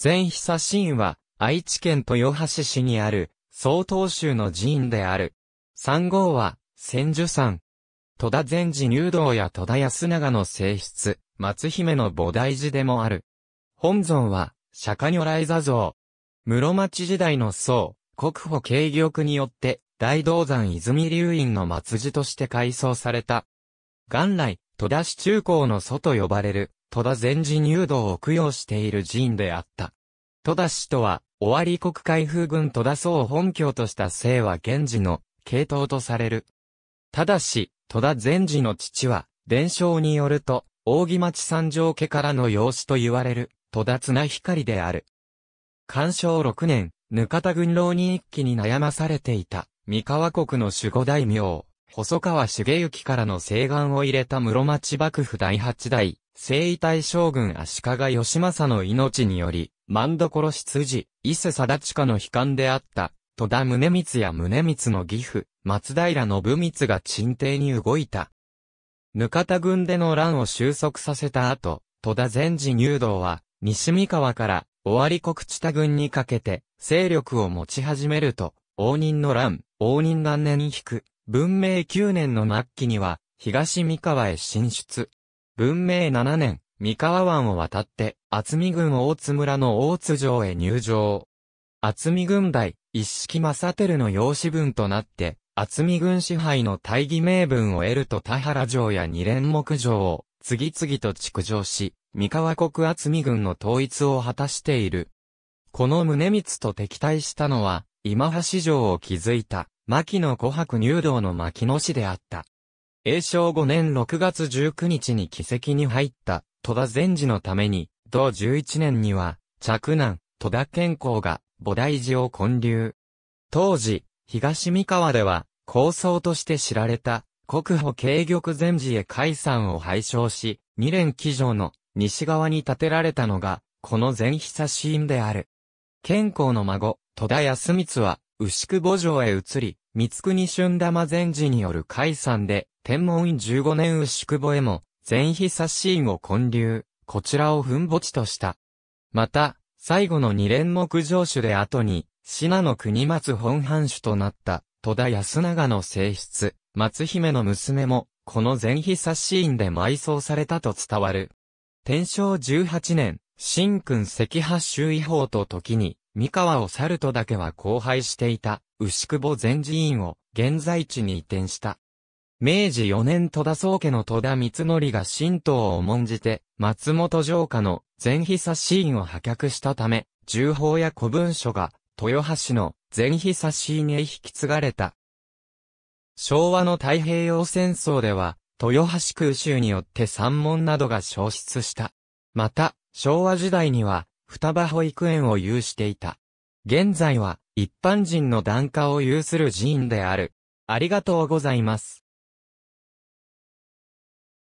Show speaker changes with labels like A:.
A: 全久神は、愛知県豊橋市にある、曹洞宗の寺院である。三号は、千住山。戸田禅寺入道や戸田安長の性質、松姫の菩提寺でもある。本尊は、釈迦如来座像。室町時代の僧、国保慶玉によって、大道山泉流院の末寺として改装された。元来、戸田市中高の祖と呼ばれる、戸田禅寺入道を供養している寺院であった。戸田氏とは、尾張国海風軍戸田荘を本拠とした姓は源氏の系統とされる。ただし、戸田禅寺の父は、伝承によると、扇町三条家からの養子と言われる、戸田綱光である。干渉六年、ぬかた軍浪に一気に悩まされていた、三河国の守護大名、細川重幸からの請願を入れた室町幕府第八代、征夷大将軍足利義政の命により、万所執事、伊勢貞親の悲観であった、戸田宗光や宗光の義父、松平信光が鎮定に動いた。ぬかた軍での乱を収束させた後、戸田善治入道は、西三河から、尾張国知多軍にかけて、勢力を持ち始めると、応仁の乱、応仁元年引く、文明9年の末期には、東三河へ進出。文明7年、三河湾を渡って、厚見郡大津村の大津城へ入城。厚見郡代、一式正輝の養子分となって、厚見郡支配の大義名分を得ると田原城や二連木城を次々と築城し、三河国厚見郡の統一を果たしている。この宗光と敵対したのは、今橋城を築いた、牧野古白入道の牧野氏であった。永正5年6月19日に奇跡に入った戸田禅寺のために、同11年には、着男、戸田健康が菩提寺を建立。当時、東三河では、構想として知られた、国保慶玉禅寺へ解散を廃唱し、二連騎乗の西側に建てられたのが、この前久寺院である。健康の孫、戸田康光は、牛久墓城へ移り、三国春玉禅師による解散で、天文院15年牛久墓へも、全碑刷院を建立、こちらを墳墓地とした。また、最後の二連目城主で後に、信濃国松本藩主となった、戸田安長の正室、松姫の娘も、この全碑刷院で埋葬されたと伝わる。天正18年、新君赤派周囲法と時に、三河を去るとだけは荒廃していた、牛久保全寺院を現在地に移転した。明治4年戸田宗家の戸田光則が神道を重んじて、松本城下の前久寺院を破却したため、重宝や古文書が豊橋の前久寺院へ引き継がれた。昭和の太平洋戦争では、豊橋空襲によって山門などが消失した。また、昭和時代には、双葉保育園を有していた。現在は、一般人の段家を有する寺院である。ありがとうございます。